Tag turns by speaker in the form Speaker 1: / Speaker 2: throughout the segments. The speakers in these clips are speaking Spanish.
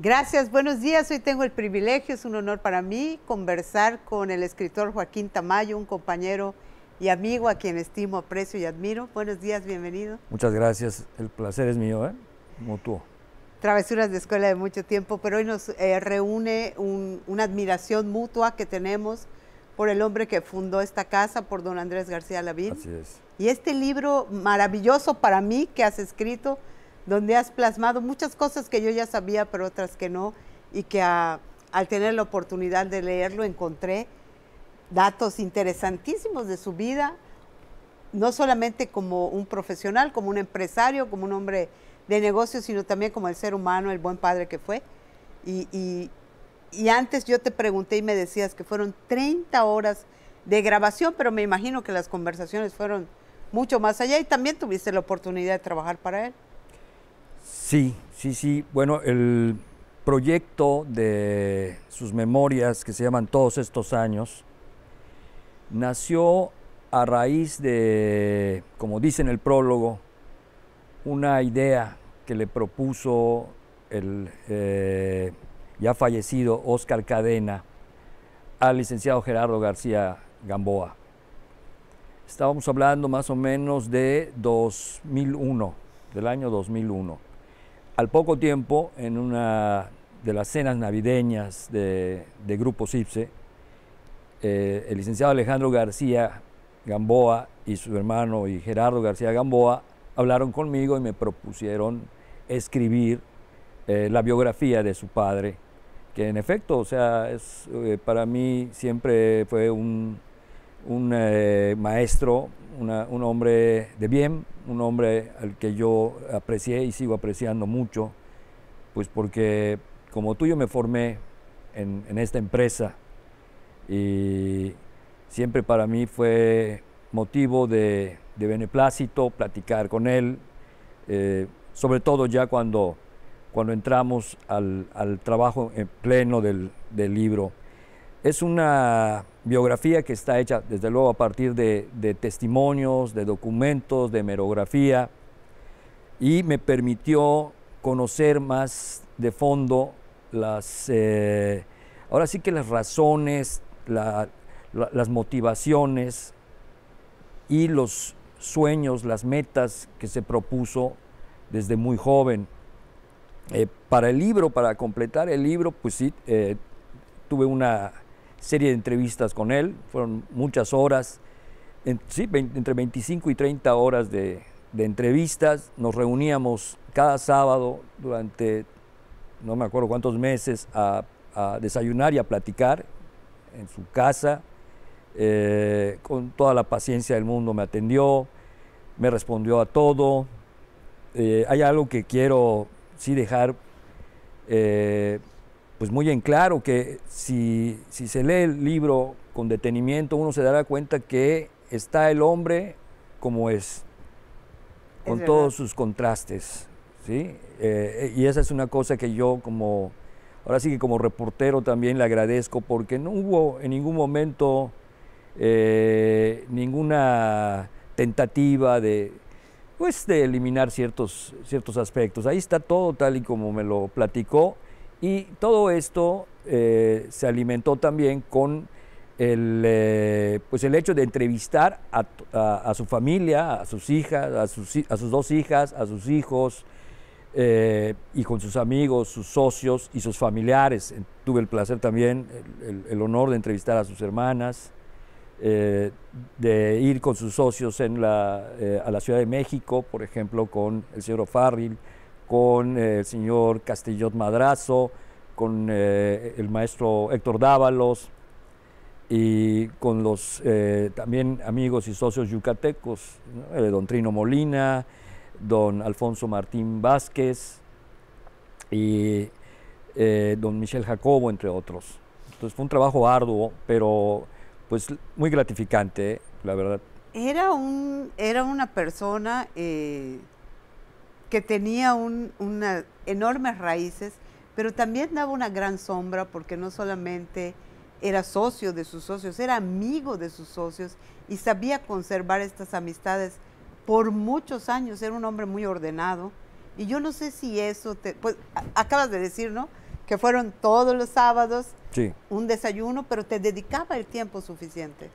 Speaker 1: Gracias, buenos días. Hoy tengo el privilegio, es un honor para mí conversar con el escritor Joaquín Tamayo, un compañero y amigo a quien estimo, aprecio y admiro. Buenos días, bienvenido.
Speaker 2: Muchas gracias, el placer es mío, ¿eh? mutuo.
Speaker 1: Travesuras de escuela de mucho tiempo, pero hoy nos eh, reúne una admiración mutua que tenemos por el hombre que fundó esta casa, por don Andrés García Lavín. Así es. Y este libro maravilloso para mí que has escrito, donde has plasmado muchas cosas que yo ya sabía, pero otras que no, y que al tener la oportunidad de leerlo encontré datos interesantísimos de su vida, no solamente como un profesional, como un empresario, como un hombre de negocios, sino también como el ser humano, el buen padre que fue. Y, y, antes yo te pregunté y me decías que fueron 30 horas de grabación, pero me imagino que las conversaciones fueron mucho más allá y también tuviste la oportunidad de trabajar para él.
Speaker 2: Sí, sí, sí. Bueno, el proyecto de sus memorias que se llaman Todos estos años nació a raíz de, como dice en el prólogo, una idea que le propuso el eh, ya fallecido Oscar Cadena al licenciado Gerardo García Gamboa. Estábamos hablando más o menos de 2001, del año 2001 al poco tiempo, en una de las cenas navideñas de, Grupo CIPSE, eh, el licenciado Alejandro García Gamboa y su hermano y Gerardo García Gamboa hablaron conmigo y me propusieron escribir eh, la biografía de su padre, que en efecto, o sea, es, eh, para mí siempre fue un, un maestro, un hombre de bien, un hombre al que yo aprecié y sigo apreciando mucho, pues porque como tú yo me formé en, esta empresa y siempre para mí fue motivo de, beneplácito platicar con él, eh, sobre todo ya cuando, cuando entramos al, trabajo en pleno del libro. Es una biografía que está hecha, desde luego, a partir de, testimonios, de documentos, de hemerografía y me permitió conocer más de fondo las, eh, ahora sí que las razones, las motivaciones y los sueños, las metas que se propuso desde muy joven. Eh, para el libro, para completar el libro, pues sí, eh, tuve una serie de entrevistas con él, fueron muchas horas, entre 25 y 30 horas de, entrevistas, nos reuníamos cada sábado durante no me acuerdo cuántos meses a, desayunar y a platicar en su casa, eh, con toda la paciencia del mundo me atendió, me respondió a todo. Eh, hay algo que quiero sí dejar eh, pues muy en claro que si, se lee el libro con detenimiento, uno se dará cuenta que está el hombre como es, con todos sus contrastes. Eh, y esa es una cosa que yo como, ahora sí que como reportero también le agradezco porque no hubo en ningún momento eh, ninguna tentativa de, pues, de eliminar ciertos, ciertos aspectos. Ahí está todo tal y como me lo platicó y todo esto eh, se alimentó también con el, eh, pues hecho de entrevistar a, su familia, a sus hijas, a sus, a sus dos hijas, a sus hijos, eh, y con sus amigos, sus socios y sus familiares. Tuve el placer también, el, honor de entrevistar a sus hermanas, de ir con sus socios en la, a la Ciudad de México, por ejemplo, con el señor O'Farrill, con eh, el señor Castillot Madrazo, con eh, el maestro Héctor Dávalos y con los eh, también amigos y socios yucatecos, don Trino Molina, don Alfonso Martín Vázquez y don Michel Jacobo, entre otros. Entonces fue un trabajo arduo, pero pues muy gratificante, la verdad.
Speaker 1: Era, un, era una persona que tenía un, enormes raíces, pero también daba una gran sombra porque no solamente era socio de sus socios, era amigo de sus socios y sabía conservar estas amistades por muchos años, era un hombre muy ordenado. Y yo no sé si eso te... Pues acabas de decir, ¿no? Que fueron todos los sábados un desayuno, pero te dedicaba el tiempo suficiente.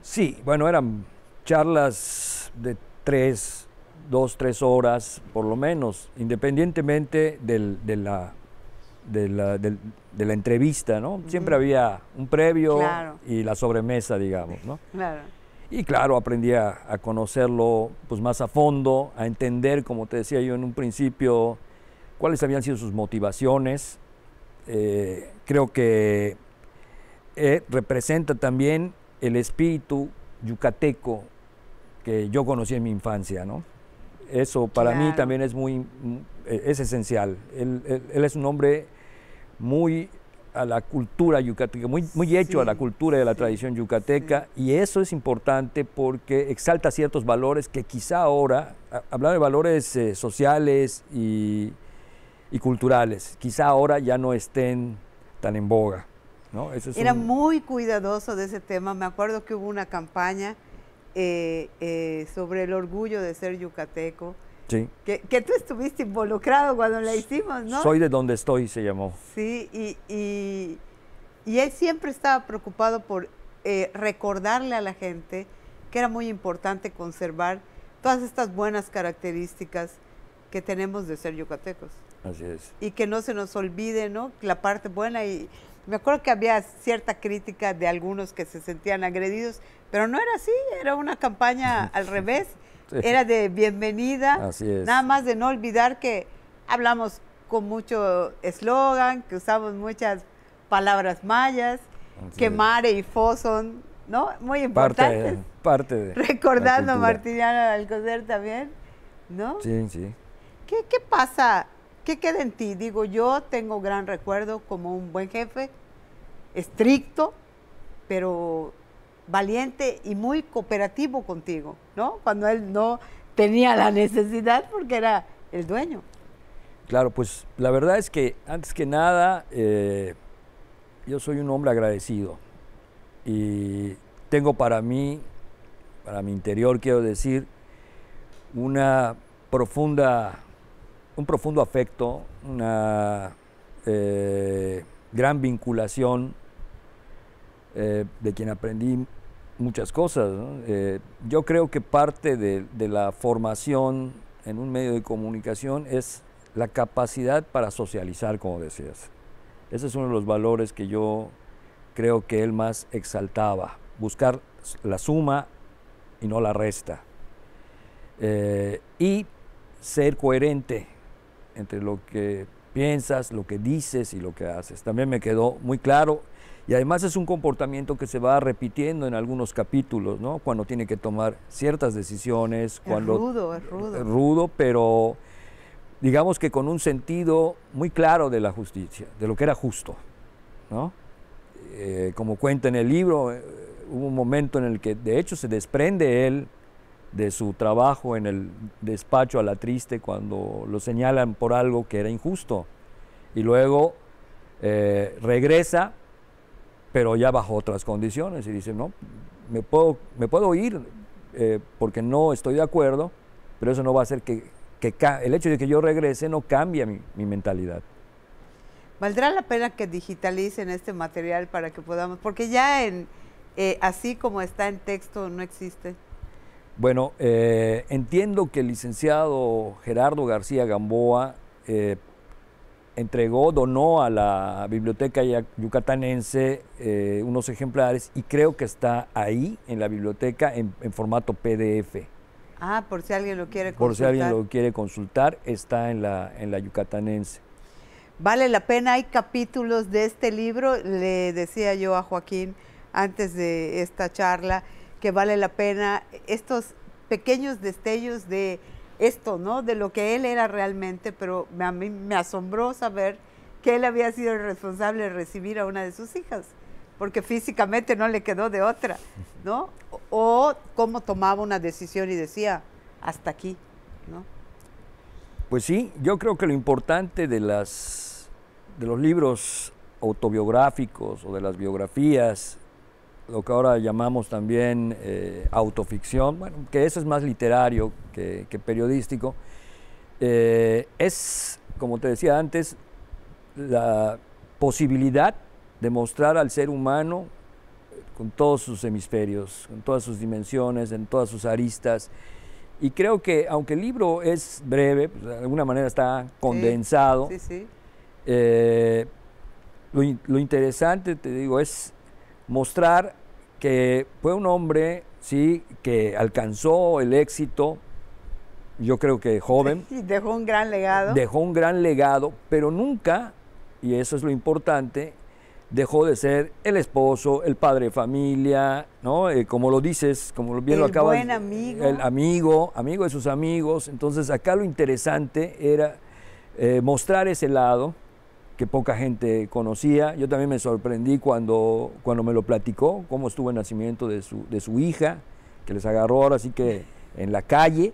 Speaker 2: Sí, bueno, eran charlas de tres, dos, tres horas por lo menos, independientemente de, la, de, la, entrevista, ¿no? Siempre había un previo y la sobremesa, digamos, ¿no? Y claro, aprendí a, conocerlo pues, más a fondo, a entender, como te decía yo en un principio, cuáles habían sido sus motivaciones. Eh, creo que eh, representa también el espíritu yucateco que yo conocí en mi infancia, ¿no? Eso para mí también es muy, mm, eh, es esencial. Él, él, es un hombre muy a la cultura yucateca, muy, muy hecho a la cultura y a la tradición yucateca, y eso es importante porque exalta ciertos valores que quizá ahora, hablando hablar de valores eh, sociales y, y culturales, quizá ahora ya no estén tan en boga. ¿no? Era
Speaker 1: muy cuidadoso de ese tema. Me acuerdo que hubo una campaña eh, eh, sobre el orgullo de ser yucateco. Que, tú estuviste involucrado cuando la hicimos, ¿no? Soy
Speaker 2: de donde estoy, se llamó.
Speaker 1: Sí, y, y, y él siempre estaba preocupado por eh, recordarle a la gente que era muy importante conservar todas estas buenas características que tenemos de ser yucatecos. Y que no se nos olvide, ¿no? La parte buena y me acuerdo que había cierta crítica de algunos que se sentían agredidos, pero no era así, era una campaña al revés, era de bienvenida, nada más de no olvidar que hablamos con mucho eslogan, que usamos muchas palabras mayas, que mare y fo ¿no? Muy importantes.
Speaker 2: Parte, Recordando a
Speaker 1: Martiniano Alcocer también, ¿no? Sí, sí. ¿Qué, qué pasa? ¿Qué queda en ti? Digo, yo tengo gran recuerdo como un buen jefe, estricto, pero valiente y muy cooperativo contigo, ¿no? Cuando él no tenía la necesidad porque era el dueño.
Speaker 2: Claro, pues la verdad es que antes que nada eh, yo soy un hombre agradecido y tengo para mí, para mi interior quiero decir, una profunda un profundo afecto, una eh, gran vinculación eh, de quien aprendí muchas cosas. Eh, yo creo que parte de, de, la formación en un medio de comunicación es la capacidad para socializar, como decías. Ese es uno de los valores que yo creo que él más exaltaba, buscar la suma y no la resta. y ser coherente entre lo que piensas, lo que dices y lo que haces. También me quedó muy claro. Y además es un comportamiento que se va repitiendo en algunos capítulos, ¿no? Cuando tiene que tomar ciertas decisiones. Cuando, es rudo, es rudo. Rudo, pero digamos que con un sentido muy claro de la justicia, de lo que era justo, ¿no? Eh, como cuenta en el libro, eh, hubo un momento en el que de hecho se desprende él de su trabajo en el despacho a la triste cuando lo señalan por algo que era injusto. Y luego eh, regresa, pero ya bajo otras condiciones, y dice, no, me puedo, me puedo ir eh, porque no estoy de acuerdo, pero eso no va a hacer que, que el hecho de que yo regrese no cambie mi, mi mentalidad.
Speaker 1: ¿Valdrá la pena que digitalicen este material para que podamos? Porque ya en, eh, así como está en texto no existe.
Speaker 2: Bueno, eh, entiendo que el licenciado Gerardo García Gamboa eh, entregó, donó a la biblioteca yucatanense eh, unos ejemplares y creo que está ahí en la biblioteca en, formato PDF.
Speaker 1: Ah, por si alguien lo quiere consultar. Por si alguien
Speaker 2: lo quiere consultar, está en la, en la yucatanense.
Speaker 1: Vale la pena, hay capítulos de este libro, le decía yo a Joaquín antes de esta charla que vale la pena estos pequeños destellos de esto, ¿no? De lo que él era realmente, pero a mí me asombró saber que él había sido el responsable de recibir a una de sus hijas, porque físicamente no le quedó de otra, ¿no? O, como cómo tomaba una decisión y decía, hasta aquí, ¿no?
Speaker 2: Pues sí, yo creo que lo importante de, las, de los libros autobiográficos o de las biografías lo que ahora llamamos también eh, autoficción, bueno, que eso es más literario que, periodístico, eh, es, como te decía antes, la posibilidad de mostrar al ser humano eh, con todos sus hemisferios, con todas sus dimensiones, en todas sus aristas. Y creo que, aunque el libro es breve, pues, de alguna manera está condensado, lo interesante, te digo, es mostrar que fue un hombre, sí, que alcanzó el éxito, yo creo que joven.
Speaker 1: Y dejó un gran legado. Dejó
Speaker 2: un gran legado, pero nunca, y eso es lo importante, dejó de ser el esposo, el padre de familia, ¿no? Eh, como lo dices, como bien lo acabas. El buen amigo. El amigo, amigo de sus amigos. Entonces acá lo interesante era eh, mostrar ese lado, que poca gente conocía. Yo también me sorprendí cuando, cuando me lo platicó, cómo estuvo el nacimiento de su, de su hija, que les agarró ahora sí que en la calle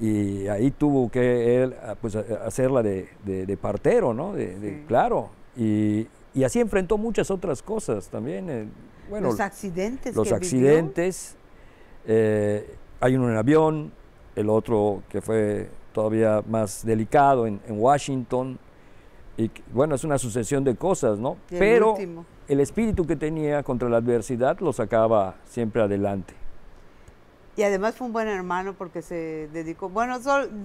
Speaker 2: y ahí tuvo que él ah, pues, ah, ah, hacerla de, partero, ¿no? Claro. Y, así enfrentó muchas otras cosas también. Eh, bueno, los accidentes. Los accidentes. Eh, hay uno en el avión, el otro que fue todavía más delicado en Washington. Y bueno, es una sucesión de cosas, ¿no? Pero el espíritu que tenía contra la adversidad lo sacaba siempre adelante.
Speaker 1: Y además fue un buen hermano porque se dedicó, bueno,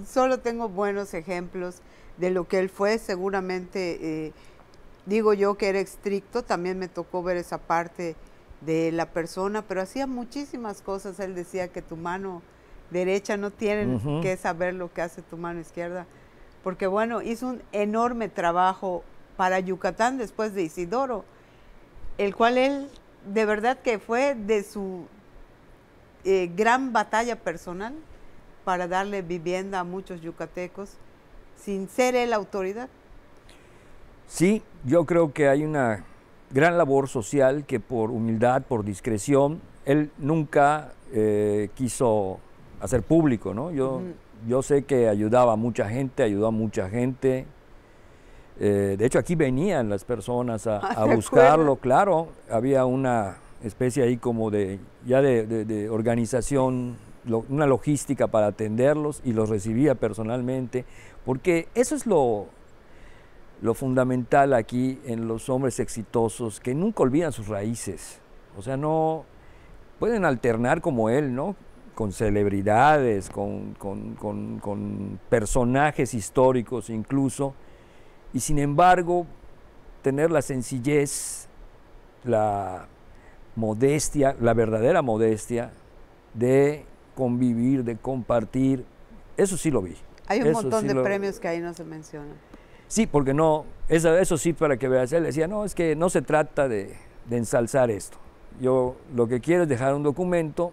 Speaker 1: solo tengo buenos ejemplos de lo que él fue, seguramente, eh, digo yo que era estricto, también me tocó ver esa parte de la persona, pero hacía muchísimas cosas, él decía que tu mano derecha no tiene que saber lo que hace tu mano izquierda, porque bueno, hizo un enorme trabajo para Yucatán después de Isidoro, el cual él de verdad que fue de su eh, gran batalla personal para darle vivienda a muchos yucatecos sin ser él autoridad.
Speaker 2: Sí, yo creo que hay una gran labor social que por humildad, por discreción, él nunca eh, quiso hacer público, ¿no? Yo yo sé que ayudaba a mucha gente, ayudó a mucha gente. Eh, de hecho, aquí venían las personas a, ah, buscarlo, claro. Había una especie ahí como de, ya de, organización, una logística para atenderlos y los recibía personalmente, porque eso es lo, lo fundamental aquí en los hombres exitosos, que nunca olvidan sus raíces. O sea, no pueden alternar como él, ¿no? con celebridades, con, personajes históricos incluso, y sin embargo tener la sencillez, la modestia, la verdadera modestia de convivir, de compartir, eso sí lo vi. Hay un montón de premios
Speaker 1: que ahí no se mencionan.
Speaker 2: Sí, porque no, eso, eso sí para que veas, él decía, no, es que no se trata de ensalzar esto. Yo lo que quiero es dejar un documento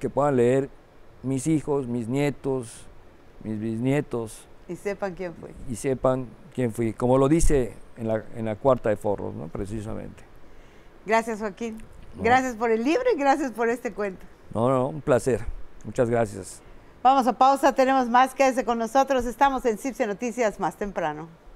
Speaker 2: que puedan leer mis hijos, mis nietos, mis bisnietos. Y sepan quién fue. Y sepan quién fui, como lo dice en la, en la cuarta de Forros, ¿no? precisamente.
Speaker 1: Gracias, Joaquín. Gracias por el libro y gracias por este cuento.
Speaker 2: No, no, un placer. Muchas gracias.
Speaker 1: Vamos a pausa, tenemos más, quédese con nosotros. Estamos en CIPSE Noticias más temprano.